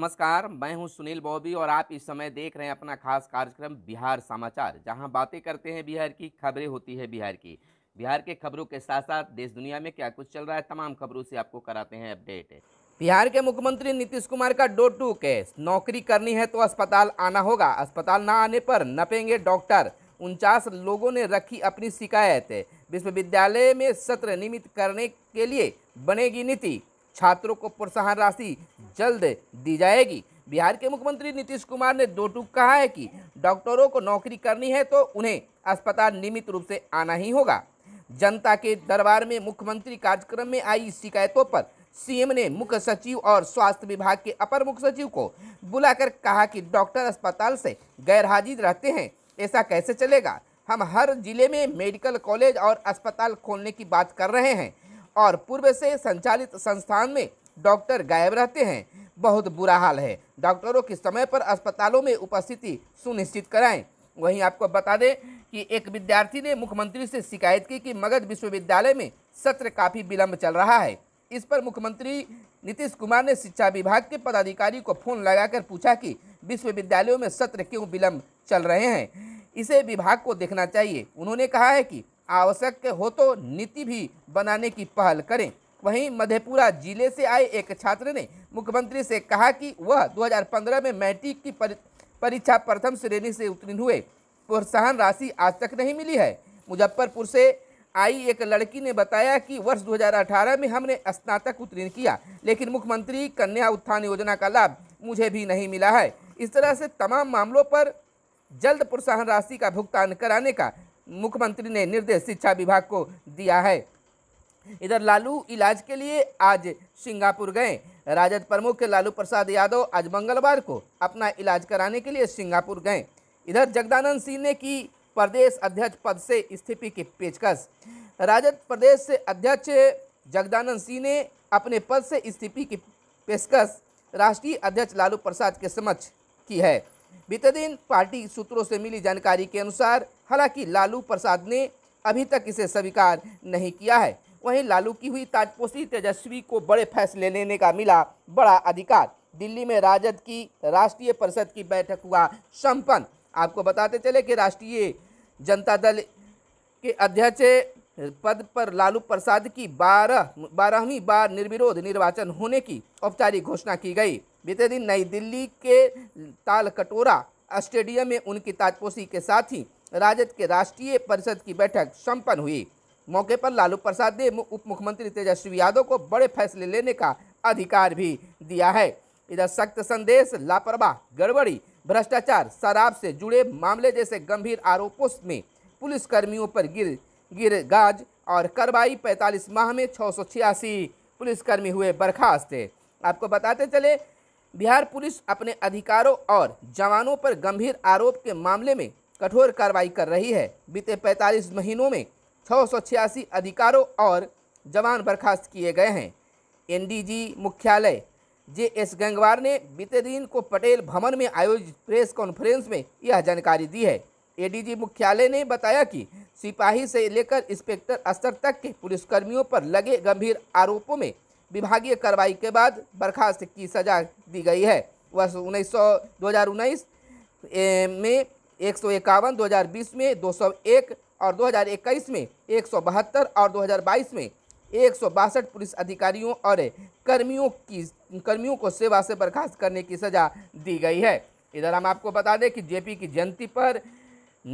नमस्कार मैं हूं सुनील बॉबी और आप इस समय देख रहे हैं अपना खास कार्यक्रम बिहार समाचार जहां बातें करते हैं बिहार की खबरें होती है बिहार की बिहार के खबरों के साथ साथ देश दुनिया में क्या कुछ चल रहा है तमाम खबरों से आपको कराते हैं अपडेट बिहार के मुख्यमंत्री नीतीश कुमार का डो टू केस नौकरी करनी है तो अस्पताल आना होगा अस्पताल ना आने पर नपेंगे डॉक्टर उनचास लोगों ने रखी अपनी शिकायत विश्वविद्यालय में सत्र नियमित करने के लिए बनेगी नीति छात्रों को प्रोत्साहन राशि जल्द दी जाएगी बिहार के मुख्यमंत्री नीतीश कुमार ने दो टूक कहा है कि डॉक्टरों को नौकरी करनी है तो उन्हें अस्पताल नियमित रूप से आना ही होगा जनता के दरबार में मुख्यमंत्री कार्यक्रम में आई शिकायतों पर सीएम ने मुख्य सचिव और स्वास्थ्य विभाग के अपर मुख्य सचिव को बुलाकर कहा कि डॉक्टर अस्पताल से गैरहाजिर रहते हैं ऐसा कैसे चलेगा हम हर जिले में मेडिकल कॉलेज और अस्पताल खोलने की बात कर रहे हैं और पूर्व से संचालित संस्थान में डॉक्टर गायब रहते हैं बहुत बुरा हाल है डॉक्टरों की समय पर अस्पतालों में उपस्थिति सुनिश्चित कराएं वहीं आपको बता दें कि एक विद्यार्थी ने मुख्यमंत्री से शिकायत की कि मगध विश्वविद्यालय में सत्र काफ़ी विलम्ब चल रहा है इस पर मुख्यमंत्री नीतीश कुमार ने शिक्षा विभाग के पदाधिकारी को फोन लगाकर पूछा कि विश्वविद्यालयों में सत्र क्यों विलम्ब चल रहे हैं इसे विभाग को देखना चाहिए उन्होंने कहा है कि आवश्यक हो तो नीति भी बनाने की पहल करें वहीं मधेपुरा जिले से आए एक छात्र ने मुख्यमंत्री से कहा कि वह 2015 में मैट्रिक की परीक्षा प्रथम श्रेणी से उत्तीर्ण हुए प्रोत्साहन राशि आज तक नहीं मिली है मुजफ्फरपुर से आई एक लड़की ने बताया कि वर्ष 2018 में हमने स्नातक उत्तीर्ण किया लेकिन मुख्यमंत्री कन्या उत्थान योजना का लाभ मुझे भी नहीं मिला है इस तरह से तमाम मामलों पर जल्द प्रोत्साहन राशि का भुगतान कराने का मुख्यमंत्री ने निर्देश शिक्षा विभाग को दिया है इधर लालू इलाज के लिए आज सिंगापुर गए राजद प्रमुख लालू प्रसाद यादव आज मंगलवार को अपना इलाज कराने के लिए सिंगापुर गए इधर जगदानंद सिंह ने की प्रदेश अध्यक्ष पद से इस्तीफे की पेशकश राजद प्रदेश अध्यक्ष जगदानंद सिंह ने अपने पद से इस्तीफे की पेशकश राष्ट्रीय अध्यक्ष लालू प्रसाद के समक्ष की है बीते दिन पार्टी सूत्रों से मिली जानकारी के अनुसार हालांकि लालू प्रसाद ने अभी तक इसे स्वीकार नहीं किया है वहीं लालू की हुई ताजपोशी तेजस्वी को बड़े फैसले लेने का मिला बड़ा अधिकार दिल्ली में राजद की राष्ट्रीय परिषद की बैठक हुआ संपन्न आपको बताते चले कि राष्ट्रीय जनता दल के अध्यक्ष पद पर लालू प्रसाद की बारह बारहवीं बार निर्विरोध निर्वाचन होने की औपचारिक घोषणा की गई बीते दिन नई दिल्ली के तालकटोरा स्टेडियम में उनकी ताजपोशी के साथ ही राजद के राष्ट्रीय परिषद की बैठक संपन्न हुई मौके पर लालू प्रसाद ने उप मुख्यमंत्री तेजस्वी यादव को बड़े फैसले लेने का अधिकार भी दिया है इधर सख्त संदेश लापरवाह गड़बड़ी भ्रष्टाचार शराब से जुड़े मामले जैसे गंभीर आरोपों में पुलिसकर्मियों पर गिर गिर गाज और कार्रवाई 45 माह में छः पुलिसकर्मी हुए बर्खास्त आपको बताते चले बिहार पुलिस अपने अधिकारों और जवानों पर गंभीर आरोप के मामले में कठोर कार्रवाई कर रही है बीते 45 महीनों में छः अधिकारों और जवान बर्खास्त किए गए हैं एनडीजी मुख्यालय जे एस गंगवार ने बीते दिन को पटेल भवन में आयोजित प्रेस कॉन्फ्रेंस में यह जानकारी दी है एडीजी मुख्यालय ने बताया कि सिपाही से लेकर इंस्पेक्टर स्तर तक के पुलिसकर्मियों पर लगे गंभीर आरोपों में विभागीय कार्रवाई के बाद बर्खास्त की सजा दी गई है वर्ष उन्नीस सौ दो हज़ार उन्नीस में एक सौ इक्यावन दो हज़ार बीस में दो सौ एक और दो हज़ार इक्कीस में एक सौ बहत्तर और दो हज़ार बाईस में एक सौ बासठ पुलिस अधिकारियों और कर्मियों की कर्मियों को सेवा से बर्खास्त करने की सज़ा दी गई है इधर हम आपको बता दें कि जेपी की जयंती पर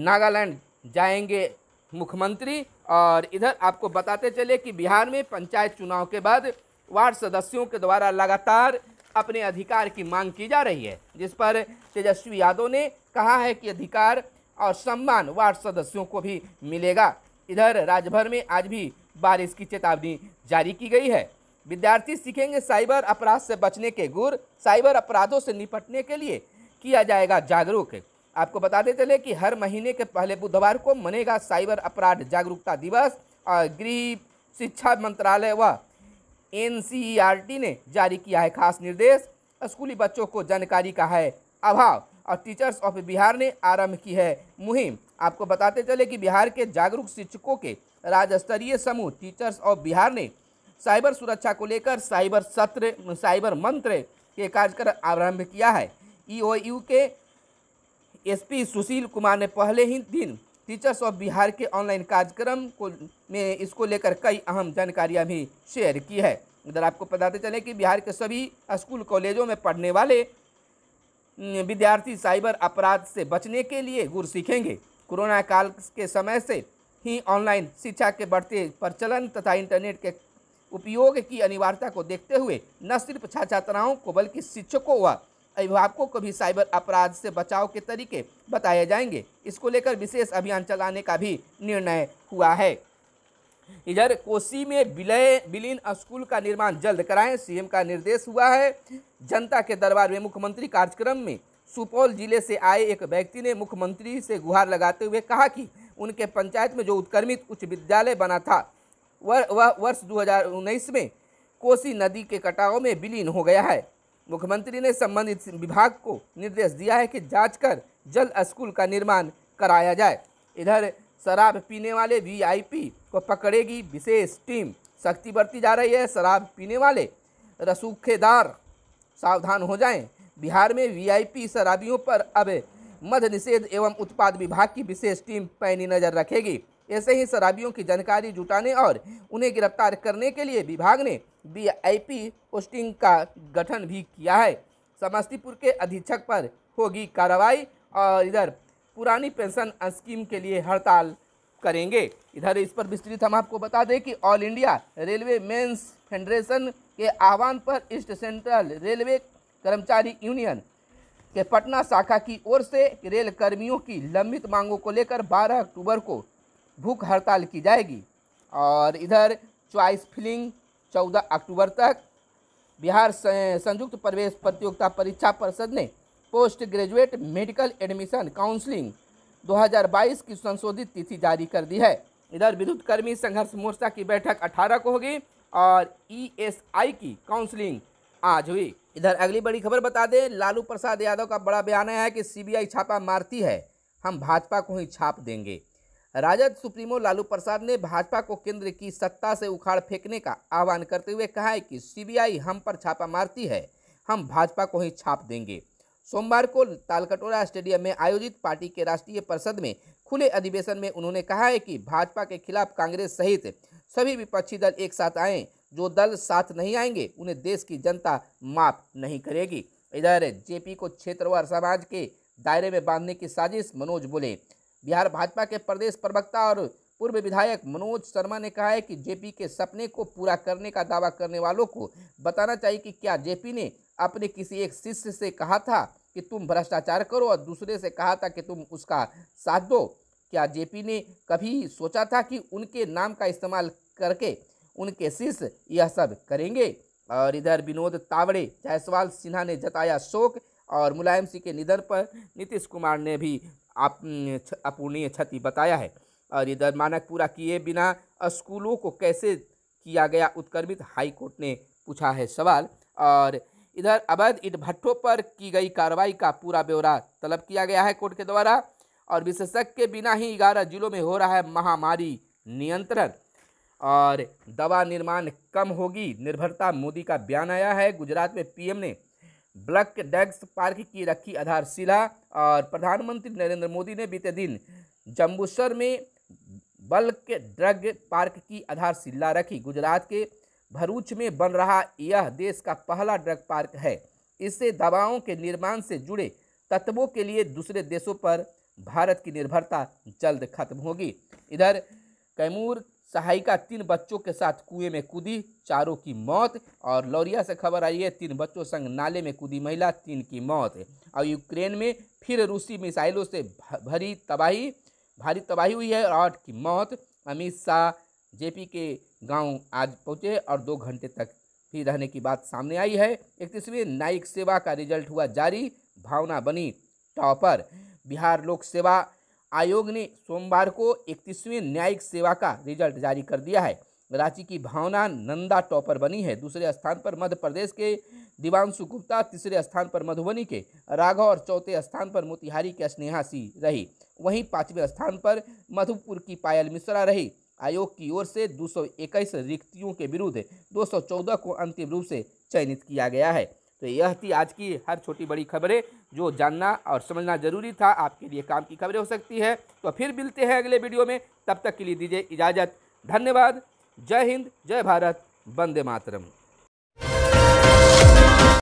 नागालैंड जाएंगे मुख्यमंत्री और इधर आपको बताते चले कि बिहार में पंचायत चुनाव के बाद वार्ड सदस्यों के द्वारा लगातार अपने अधिकार की मांग की जा रही है जिस पर तेजस्वी यादव ने कहा है कि अधिकार और सम्मान वार्ड सदस्यों को भी मिलेगा इधर राज्यभर में आज भी बारिश की चेतावनी जारी की गई है विद्यार्थी सीखेंगे साइबर अपराध से बचने के गुर साइबर अपराधों से निपटने के लिए किया जाएगा जागरूक आपको बताते चले कि हर महीने के पहले बुधवार को मनेगा साइबर अपराध जागरूकता दिवस और गृह शिक्षा मंत्रालय व एन ने जारी किया है खास निर्देश स्कूली बच्चों को जानकारी का है अभाव और टीचर्स ऑफ बिहार ने आरंभ की है मुहिम आपको बताते चले कि बिहार के जागरूक शिक्षकों के राज्य स्तरीय समूह टीचर्स ऑफ बिहार ने साइबर सुरक्षा को लेकर साइबर सत्र साइबर मंत्र के कार्यक्रम आरंभ किया है ईओयू के एसपी सुशील कुमार ने पहले ही दिन टीचर्स ऑफ बिहार के ऑनलाइन कार्यक्रम को में इसको लेकर कई अहम जानकारियाँ भी शेयर की है इधर आपको बताते चले कि बिहार के सभी स्कूल कॉलेजों में पढ़ने वाले विद्यार्थी साइबर अपराध से बचने के लिए गुर सीखेंगे कोरोना काल के समय से ही ऑनलाइन शिक्षा के बढ़ते प्रचलन तथा इंटरनेट के उपयोग की अनिवार्यता को देखते हुए न सिर्फ छात्र छात्राओं को बल्कि शिक्षकों व अभिभावकों को भी साइबर अपराध से बचाव के तरीके बताए जाएंगे इसको लेकर विशेष अभियान चलाने का भी निर्णय हुआ है इधर कोसी में विलय विलीन स्कूल का निर्माण जल्द कराएं सीएम का निर्देश हुआ है जनता के दरबार में मुख्यमंत्री कार्यक्रम में सुपौल जिले से आए एक व्यक्ति ने मुख्यमंत्री से गुहार लगाते हुए कहा कि उनके पंचायत में जो उत्क्रमित उच्च विद्यालय बना था वह वर्ष दो में कोसी नदी के कटाव में विलीन हो गया है मुख्यमंत्री ने संबंधित विभाग को निर्देश दिया है कि जांच कर जल्द स्कूल का निर्माण कराया जाए इधर शराब पीने वाले वीआईपी को पकड़ेगी विशेष टीम सख्ती बरती जा रही है शराब पीने वाले रसूखेदार सावधान हो जाएं बिहार में वीआईपी शराबियों पर अब मध्य निषेध एवं उत्पाद विभाग की विशेष टीम पैनी नज़र रखेगी ऐसे ही शराबियों की जानकारी जुटाने और उन्हें गिरफ्तार करने के लिए विभाग ने वीआईपी पोस्टिंग का गठन भी किया है समस्तीपुर के अधीक्षक पर होगी कार्रवाई और इधर पुरानी पेंशन स्कीम के लिए हड़ताल करेंगे इधर इस पर विस्तृत हम आपको बता दें कि all India railway men's federation के आह्वान पर ईस्ट सेंट्रल रेलवे कर्मचारी यूनियन के पटना शाखा की ओर से रेल कर्मियों की लंबित मांगों को लेकर 12 अक्टूबर को भूख हड़ताल की जाएगी और इधर चॉइस फिलिंग चौदह अक्टूबर तक बिहार संयुक्त प्रवेश प्रतियोगिता परीक्षा परिषद ने post graduate medical admission counselling 2022 की संशोधित तिथि जारी कर दी है इधर विद्युत कर्मी संघर्ष मोर्चा की बैठक 18 को होगी और ईएसआई e की काउंसलिंग आज हुई इधर अगली बड़ी खबर बता दें लालू प्रसाद यादव का बड़ा बयान है कि सीबीआई छापा मारती है हम भाजपा को ही छाप देंगे राजद सुप्रीमो लालू प्रसाद ने भाजपा को केंद्र की सत्ता से उखाड़ फेंकने का आह्वान करते हुए कहा है कि सीबीआई हम पर छापा मारती है हम भाजपा को ही छाप देंगे सोमवार को तालकटोरा स्टेडियम में आयोजित पार्टी के राष्ट्रीय परिषद में खुले अधिवेशन में उन्होंने कहा है कि भाजपा के खिलाफ कांग्रेस सहित सभी विपक्षी दल एक साथ आए जो दल साथ नहीं आएंगे उन्हें देश की जनता माफ नहीं करेगी इधर जेपी को क्षेत्रवार समाज के दायरे में बांधने की साजिश मनोज बोले बिहार भाजपा के प्रदेश प्रवक्ता और पूर्व विधायक मनोज शर्मा ने कहा है कि जेपी के सपने को पूरा करने का दावा करने वालों को बताना चाहिए कि क्या जेपी ने अपने किसी एक शिष्य से कहा था कि तुम भ्रष्टाचार करो और दूसरे से कहा था कि तुम उसका साथ दो क्या जेपी ने कभी सोचा था कि उनके नाम का इस्तेमाल करके उनके शिष्य यह सब करेंगे और इधर विनोद तावड़े जायसवाल सिन्हा ने जताया शोक और मुलायम सिंह के निधन पर नीतीश कुमार ने भी अपूर्णीय क्षति बताया है और ये मानक पूरा किए बिना स्कूलों को कैसे किया गया हाई हाईकोर्ट ने पूछा है सवाल और इधर अवैध इट भट्टों पर की गई कार्रवाई का पूरा ब्यौरा तलब किया गया है कोर्ट के द्वारा और विशेषज्ञ के बिना ही ग्यारह जिलों में हो रहा है महामारी नियंत्रण और दवा निर्माण कम होगी निर्भरता मोदी का बयान आया है गुजरात में पीएम ने ब्लक डेस्क पार्क की रखी आधारशिला और प्रधानमंत्री नरेंद्र मोदी ने बीते दिन जम्बूसर में बल्क ड्रग पार्क की आधारशिला रखी गुजरात के भरूच में बन रहा यह देश का पहला ड्रग पार्क है इससे दवाओं के निर्माण से जुड़े तत्वों के लिए दूसरे देशों पर भारत की निर्भरता जल्द खत्म होगी इधर कैमूर सहायिका तीन बच्चों के साथ कुएं में कूदी चारों की मौत और लौरिया से खबर आई है तीन बच्चों संग नाले में कूदी महिला तीन की मौत और यूक्रेन में फिर रूसी मिसाइलों से भरी तबाही भारी तबाही हुई है और आठ की मौत अमित शाह जेपी के गांव आज पहुंचे और दो घंटे तक ही रहने की बात सामने आई है इकतीसवीं न्यायिक सेवा का रिजल्ट हुआ जारी भावना बनी टॉपर बिहार लोक सेवा आयोग ने सोमवार को इकतीसवीं न्यायिक सेवा का रिजल्ट जारी कर दिया है रांची की भावना नंदा टॉपर बनी है दूसरे स्थान पर मध्य प्रदेश के दिवांशु गुप्ता तीसरे स्थान पर मधुबनी के राघव और चौथे स्थान पर मोतिहारी के स्नेहा सी रही वहीं पाँचवें स्थान पर मधुपुर की पायल मिश्रा रही आयोग की ओर से इक्कीस रिक्तियों के विरुद्ध चौदह को अंतिम रूप से चयनित किया गया है तो यह थी आज की हर छोटी बड़ी खबरें जो जानना और समझना ज़रूरी था आपके लिए काम की खबरें हो सकती है तो फिर मिलते हैं अगले वीडियो में तब तक के लिए दीजिए इजाज़त धन्यवाद जय हिंद जय भारत वंदे मातरम